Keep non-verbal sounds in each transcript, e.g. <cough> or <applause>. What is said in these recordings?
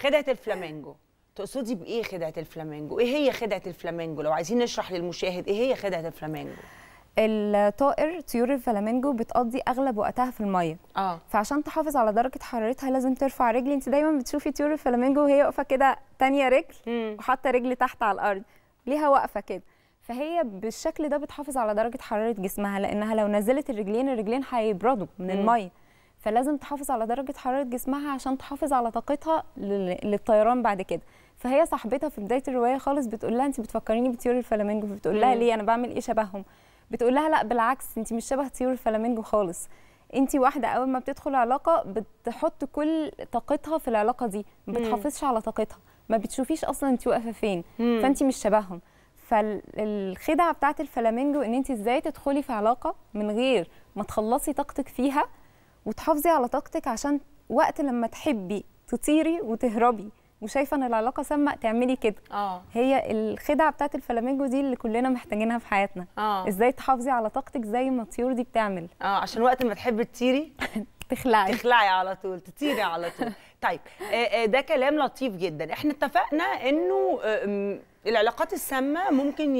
خدعه آه. الفلامينجو تقصدي بايه خدعه الفلامينجو ايه هي خدعه الفلامينجو لو عايزين نشرح للمشاهد ايه هي خدعه الفلامينجو الطائر طيور الفلامينجو بتقضي اغلب وقتها في الميه اه فعشان تحافظ على درجه حرارتها لازم ترفع رجل انت دايما بتشوفي طيور الفلامينجو وهي واقفه كده تانية رجل وحاطه رجل تحت على الارض ليها واقفه كده فهي بالشكل ده بتحافظ على درجه حراره جسمها لانها لو نزلت الرجلين الرجلين هيبردوا من الميه فلازم تحافظ على درجه حراره جسمها عشان تحافظ على طاقتها للطيران بعد كده فهي صاحبتها في بدايه الروايه خالص بتقول لها انت بتفكريني بطيور الفلامينجو فبتقول لها ليه انا بعمل ايه شبههم بتقول لها لا بالعكس انت مش شبه طيور الفلامينجو خالص انت واحده اول ما بتدخل علاقه بتحط كل طاقتها في العلاقه دي ما بتحافظش على طاقتها ما بتشوفيش اصلا انت واقفه فين فانت مش شبههم فالخدعه بتاعت الفلامينجو ان انت ازاي تدخلي في علاقه من غير ما تخلصي طاقتك فيها وتحافظي على طاقتك عشان وقت لما تحبي تطيري وتهربي وشايفه ان العلاقه سامه تعملي كده اه هي الخدعه بتاعت الفلامينجو دي اللي كلنا محتاجينها في حياتنا اه ازاي تحافظي على طاقتك زي ما الطيور دي بتعمل اه عشان وقت ما تحبي تطيري <laughs> تخلعي تخلعي على طول تطيري على طول <laughs> طيب آه، آه، ده كلام لطيف جدا احنا اتفقنا انه آه، العلاقات السامه ممكن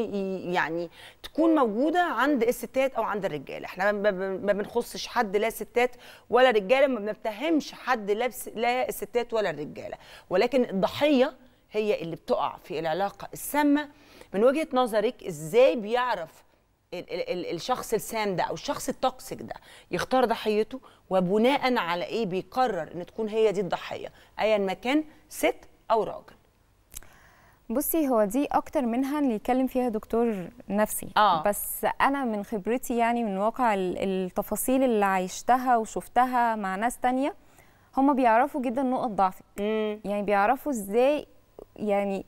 يعني تكون موجوده عند الستات او عند الرجاله احنا ما بنخصش حد لا ستات ولا رجاله ما بنتهمش حد لا لا الستات ولا الرجاله ولكن الضحيه هي اللي بتقع في العلاقه السامه من وجهه نظرك ازاي بيعرف الشخص السام ده او الشخص التوكسيك ده يختار ضحيته وبناء على ايه بيقرر ان تكون هي دي الضحيه ايا ما كان ست او راجل بصي هو دي اكتر منها اللي يتكلم فيها دكتور نفسي آه. بس انا من خبرتي يعني من واقع التفاصيل اللي عشتها وشفتها مع ناس تانية هم بيعرفوا جدا نقط ضعفك يعني بيعرفوا ازاي يعني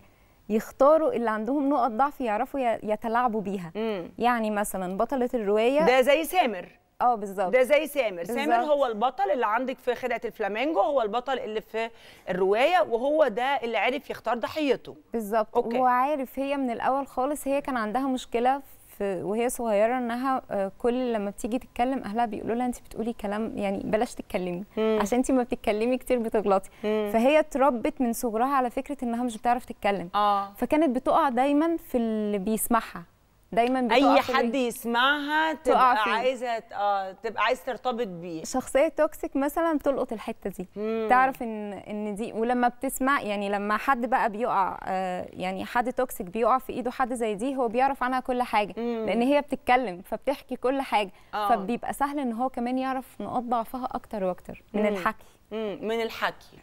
يختاروا اللي عندهم نقط ضعف يعرفوا يتلاعبوا بيها مم. يعني مثلا بطله الروايه ده زي سامر اه بالظبط ده زي سامر بالزبط. سامر هو البطل اللي عندك في خدعه الفلامينجو هو البطل اللي في الروايه وهو ده اللي عرف يختار ضحيته بالظبط هو عارف هي من الاول خالص هي كان عندها مشكله في وهي صغيره انها آه، كل لما بتيجي تتكلم اهلها بيقولوا لها انت بتقولي كلام يعني بلاش تتكلمي مم. عشان انت ما بتتكلمي كتير بتغلطي مم. فهي اتربت من صغرها على فكره انها مش بتعرف تتكلم آه. فكانت بتقع دايما في اللي بيسمعها دايما اي حد يسمعها تبقى عايزه اه تبقى عايز ترتبط بيه شخصيه توكسيك مثلا تلقط الحته دي مم. تعرف ان ان دي ولما بتسمع يعني لما حد بقى بيقع آه يعني حد توكسيك بيقع في ايده حد زي دي هو بيعرف عنها كل حاجه مم. لان هي بتتكلم فبتحكي كل حاجه آه. فبيبقى سهل ان هو كمان يعرف نقاط ضعفها اكتر واكتر من مم. الحكي مم. من الحكي